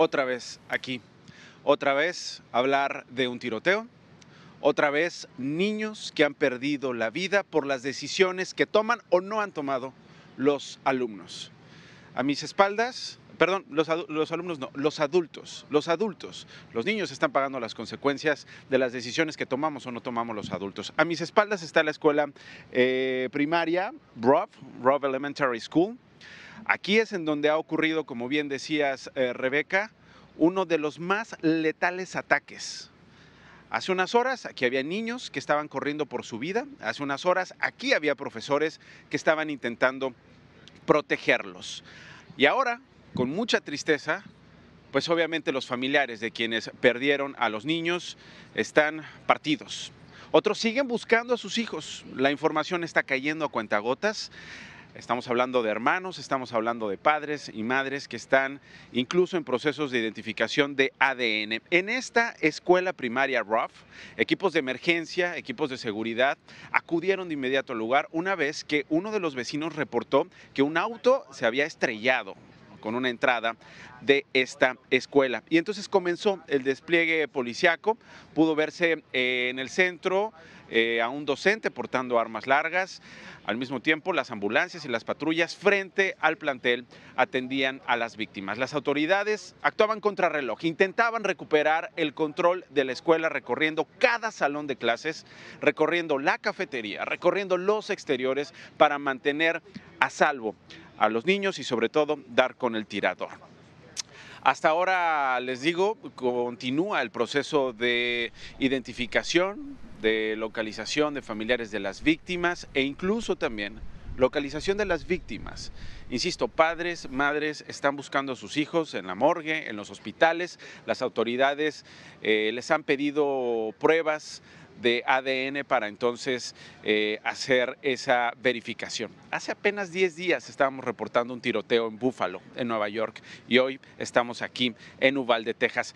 otra vez aquí. Otra vez hablar de un tiroteo. Otra vez niños que han perdido la vida por las decisiones que toman o no han tomado los alumnos. A mis espaldas, perdón, los, alumnos no, los adultos, los adultos, los niños están pagando las consecuencias de las decisiones que tomamos o no tomamos los adultos. A mis espaldas está la escuela eh, primaria, Rob, Rob Elementary School, Aquí es en donde ha ocurrido, como bien decías, eh, Rebeca, uno de los más letales ataques. Hace unas horas aquí había niños que estaban corriendo por su vida, hace unas horas aquí había profesores que estaban intentando protegerlos. Y ahora, con mucha tristeza, pues obviamente los familiares de quienes perdieron a los niños están partidos. Otros siguen buscando a sus hijos. La información está cayendo a cuentagotas. Estamos hablando de hermanos, estamos hablando de padres y madres que están incluso en procesos de identificación de ADN. En esta escuela primaria Ruff, equipos de emergencia, equipos de seguridad acudieron de inmediato al lugar una vez que uno de los vecinos reportó que un auto se había estrellado con una entrada de esta escuela. Y entonces comenzó el despliegue policiaco, pudo verse eh, en el centro eh, a un docente portando armas largas. Al mismo tiempo, las ambulancias y las patrullas frente al plantel atendían a las víctimas. Las autoridades actuaban contra reloj, intentaban recuperar el control de la escuela recorriendo cada salón de clases, recorriendo la cafetería, recorriendo los exteriores para mantener a salvo a los niños y sobre todo dar con el tirador. Hasta ahora, les digo, continúa el proceso de identificación, de localización de familiares de las víctimas e incluso también localización de las víctimas. Insisto, padres, madres están buscando a sus hijos en la morgue, en los hospitales. Las autoridades eh, les han pedido pruebas de ADN para entonces eh, hacer esa verificación. Hace apenas 10 días estábamos reportando un tiroteo en Búfalo, en Nueva York, y hoy estamos aquí en Uvalde, Texas.